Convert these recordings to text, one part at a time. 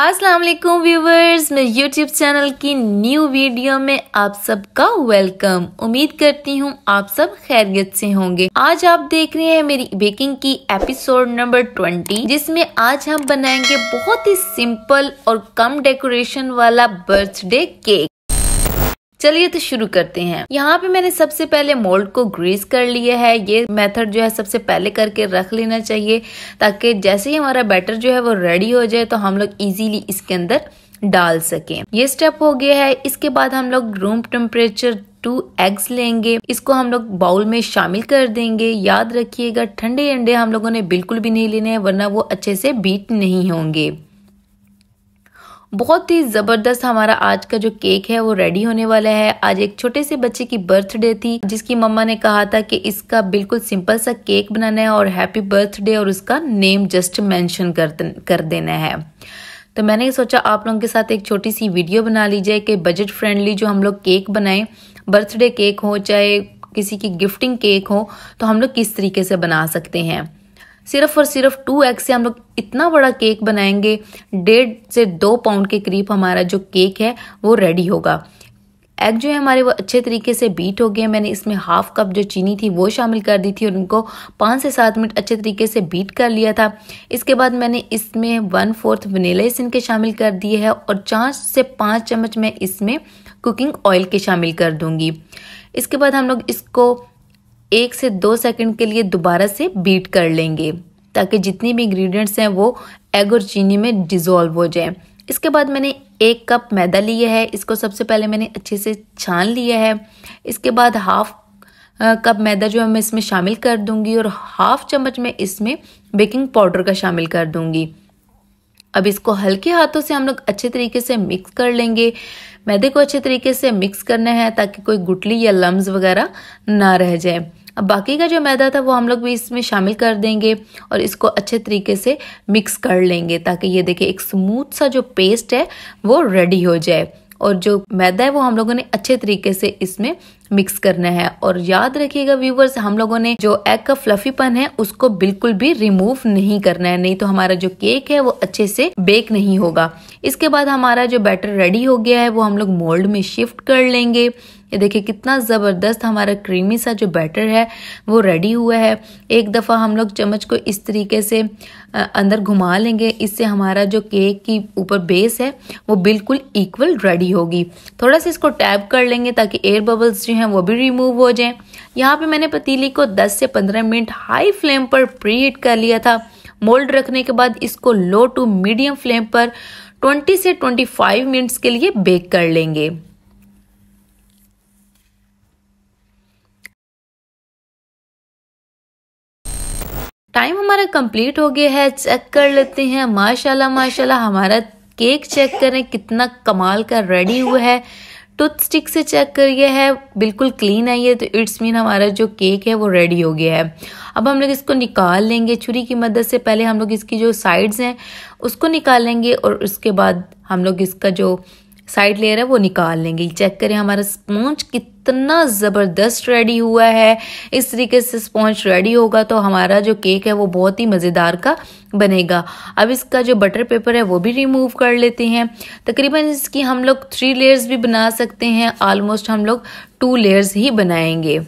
अस्सलाम वालेकुम व्यूवर्स मैं यूट्यूब चैनल की न्यू वीडियो में आप सबका वेलकम उम्मीद करती हूँ आप सब खैरियत से होंगे आज आप देख रहे हैं मेरी बेकिंग की एपिसोड नंबर 20 जिसमें आज हम बनाएंगे बहुत ही सिंपल और कम डेकोरेशन वाला बर्थडे केक चलिए तो शुरू करते हैं यहाँ पे मैंने सबसे पहले मोल्ड को ग्रीस कर लिया है ये मेथड जो है सबसे पहले करके रख लेना चाहिए ताकि जैसे ही हमारा बैटर जो है वो रेडी हो जाए तो हम लोग इजीली इसके अंदर डाल सकें ये स्टेप हो गया है इसके बाद हम लोग रूम टेम्परेचर टू एग्स लेंगे इसको हम लोग बाउल में शामिल कर देंगे याद रखिएगा ठंडे अंडे हम लोगों ने बिल्कुल भी नहीं लेने हैं वरना वो अच्छे से बीट नहीं होंगे बहुत ही ज़बरदस्त हमारा आज का जो केक है वो रेडी होने वाला है आज एक छोटे से बच्चे की बर्थडे थी जिसकी मम्मा ने कहा था कि इसका बिल्कुल सिंपल सा केक बनाना है और हैप्पी बर्थडे और उसका नेम जस्ट मेंशन कर, कर देना है तो मैंने ये सोचा आप लोगों के साथ एक छोटी सी वीडियो बना लीजिए कि बजट फ्रेंडली जो हम लोग केक बनाएं बर्थडे केक हो चाहे किसी की गिफ्टिंग केक हो तो हम लोग किस तरीके से बना सकते हैं सिर्फ और सिर्फ टू एग से हम लोग इतना बड़ा केक बनाएंगे डेढ़ से दो पाउंड के करीब हमारा जो केक है वो रेडी होगा एग जो है हमारे वो अच्छे तरीके से बीट हो गए मैंने इसमें हाफ कप जो चीनी थी वो शामिल कर दी थी और उनको पाँच से सात मिनट अच्छे तरीके से बीट कर लिया था इसके बाद मैंने इसमें वन फोर्थ वनीला एसन के शामिल कर दिए है और चार से पाँच चम्मच मैं इसमें कुकिंग ऑयल के शामिल कर दूंगी इसके बाद हम लोग इसको एक से दो सेकंड के लिए दोबारा से बीट कर लेंगे ताकि जितनी भी इंग्रेडिएंट्स हैं वो एग और चीनी में डिज़ोल्व हो जाएं इसके बाद मैंने एक कप मैदा लिया है इसको सबसे पहले मैंने अच्छे से छान लिया है इसके बाद हाफ कप मैदा जो है मैं इसमें शामिल कर दूंगी और हाफ चम्मच में इसमें बेकिंग पाउडर का शामिल कर दूंगी अब इसको हल्के हाथों से हम लोग अच्छे तरीके से मिक्स कर लेंगे मैदे को अच्छे तरीके से मिक्स करना है ताकि कोई गुटली या लम्ब वगैरह ना रह जाए अब बाकी का जो मैदा था वो हम लोग भी इसमें शामिल कर देंगे और इसको अच्छे तरीके से मिक्स कर लेंगे ताकि ये देखिए एक स्मूथ सा जो पेस्ट है वो रेडी हो जाए और जो मैदा है वो हम लोगों ने अच्छे तरीके से इसमें मिक्स करना है और याद रखिएगा व्यूवर्स हम लोगों ने जो एग का फ्लफीपन है उसको बिल्कुल भी रिमूव नहीं करना है नहीं तो हमारा जो केक है वो अच्छे से बेक नहीं होगा इसके बाद हमारा जो बैटर रेडी हो गया है वो हम लोग मोल्ड में शिफ्ट कर लेंगे ये देखिए कितना ज़बरदस्त हमारा क्रीमी सा जो बैटर है वो रेडी हुआ है एक दफ़ा हम लोग चम्मच को इस तरीके से अंदर घुमा लेंगे इससे हमारा जो केक की ऊपर बेस है वो बिल्कुल इक्वल रेडी होगी थोड़ा सा इसको टैप कर लेंगे ताकि एयर बबल्स जो हैं वो भी रिमूव हो जाएं यहाँ पे मैंने पतीली को 10 से 15 मिनट हाई फ्लेम पर प्री हीट कर लिया था मोल्ड रखने के बाद इसको लो टू मीडियम फ्लेम पर 20 से 25 मिनट्स के लिए बेक कर लेंगे टाइम हमारा कंप्लीट हो गया है चेक कर लेते हैं माशाल्लाह माशाल्लाह हमारा केक चेक करें कितना कमाल का रेडी हुआ है टूथ स्टिक से चेक करिए है बिल्कुल क्लीन आई है तो इट्स मीन हमारा जो केक है वो रेडी हो गया है अब हम लोग इसको निकाल लेंगे छुरी की मदद से पहले हम लोग इसकी जो साइड्स हैं उसको निकाल लेंगे और उसके बाद हम लोग इसका जो साइड लेयर है वो निकाल लेंगे चेक करें हमारा स्पॉन्ज कितना ज़बरदस्त रेडी हुआ है इस तरीके से स्पॉन्ज रेडी होगा तो हमारा जो केक है वो बहुत ही मज़ेदार का बनेगा अब इसका जो बटर पेपर है वो भी रिमूव कर लेते हैं तकरीबन इसकी हम लोग थ्री लेयर्स भी बना सकते हैं ऑलमोस्ट हम लोग टू लेयर्स ही बनाएंगे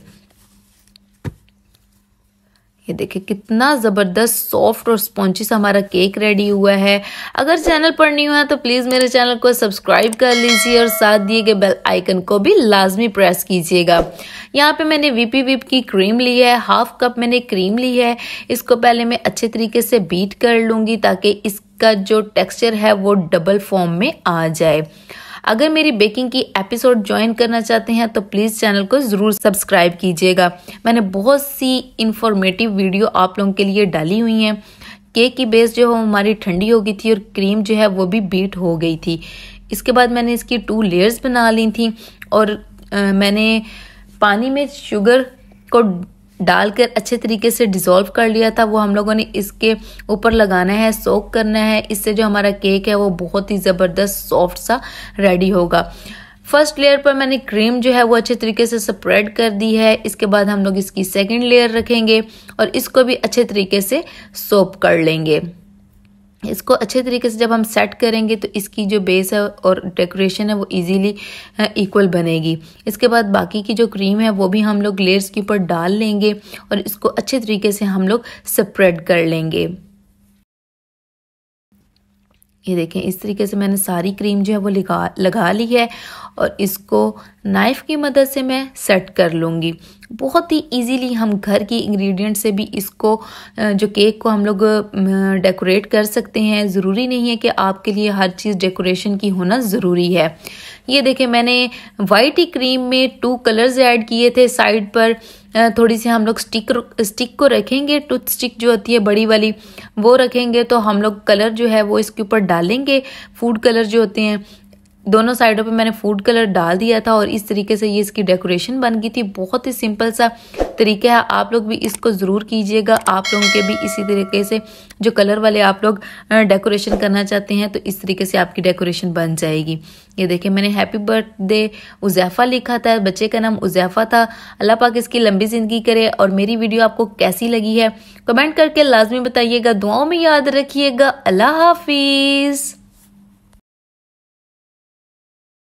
ये देखिए कितना ज़बरदस्त सॉफ्ट और स्पॉन्ची सा हमारा केक रेडी हुआ है अगर चैनल पर नहीं हुआ तो प्लीज़ मेरे चैनल को सब्सक्राइब कर लीजिए और साथ दिए गए बेल आइकन को भी लाजमी प्रेस कीजिएगा यहाँ पे मैंने वीपी वीप की क्रीम ली है हाफ कप मैंने क्रीम ली है इसको पहले मैं अच्छे तरीके से बीट कर लूँगी ताकि इसका जो टेक्स्चर है वो डबल फॉर्म में आ जाए अगर मेरी बेकिंग की एपिसोड ज्वाइन करना चाहते हैं तो प्लीज़ चैनल को ज़रूर सब्सक्राइब कीजिएगा मैंने बहुत सी इन्फॉर्मेटिव वीडियो आप लोगों के लिए डाली हुई हैं केक की बेस जो है हमारी ठंडी हो गई थी और क्रीम जो है वो भी बीट हो गई थी इसके बाद मैंने इसकी टू लेयर्स बना ली थी और आ, मैंने पानी में शुगर को डालकर अच्छे तरीके से डिज़ोल्व कर लिया था वो हम लोगों ने इसके ऊपर लगाना है सोक करना है इससे जो हमारा केक है वो बहुत ही ज़बरदस्त सॉफ्ट सा रेडी होगा फर्स्ट लेयर पर मैंने क्रीम जो है वो अच्छे तरीके से स्प्रेड कर दी है इसके बाद हम लोग इसकी सेकेंड लेयर रखेंगे और इसको भी अच्छे तरीके से सोप कर लेंगे इसको अच्छे तरीके से जब हम सेट करेंगे तो इसकी जो बेस है और डेकोरेशन है वो इजीली इक्वल बनेगी इसके बाद बाकी की जो क्रीम है वो भी हम लोग लेयर्स के ऊपर डाल लेंगे और इसको अच्छे तरीके से हम लोग स्प्रेड कर लेंगे ये देखें इस तरीके से मैंने सारी क्रीम जो है वो लगा लगा ली है और इसको नाइफ़ की मदद से मैं सेट कर लूँगी बहुत ही इजीली हम घर की इंग्रेडिएंट से भी इसको जो केक को हम लोग डेकोरेट कर सकते हैं ज़रूरी नहीं है कि आपके लिए हर चीज़ डेकोरेशन की होना ज़रूरी है ये देखें मैंने वाइट ही क्रीम में टू कलर्स ऐड किए थे साइड पर थोड़ी सी हम लोग स्टिक स्टिक को रखेंगे टूथ स्टिक जो होती है बड़ी वाली वो रखेंगे तो हम लोग कलर जो है वो इसके ऊपर डालेंगे फूड कलर जो होते हैं दोनों साइडों पे मैंने फूड कलर डाल दिया था और इस तरीके से ये इसकी डेकोरेशन बन गई थी बहुत ही सिंपल सा तरीका है आप लोग भी इसको ज़रूर कीजिएगा आप लोगों के भी इसी तरीके से जो कलर वाले आप लोग डेकोरेशन करना चाहते हैं तो इस तरीके से आपकी डेकोरेशन बन जाएगी ये देखिए मैंने हैप्पी बर्थडे उजैफ़ा लिखा था बच्चे का नाम उजैफ़ा था अल्लाह पाक इसकी लंबी ज़िंदगी करे और मेरी वीडियो आपको कैसी लगी है कमेंट करके लाजमी बताइएगा दुआओं में याद रखिएगा अल्लाह हाफिज़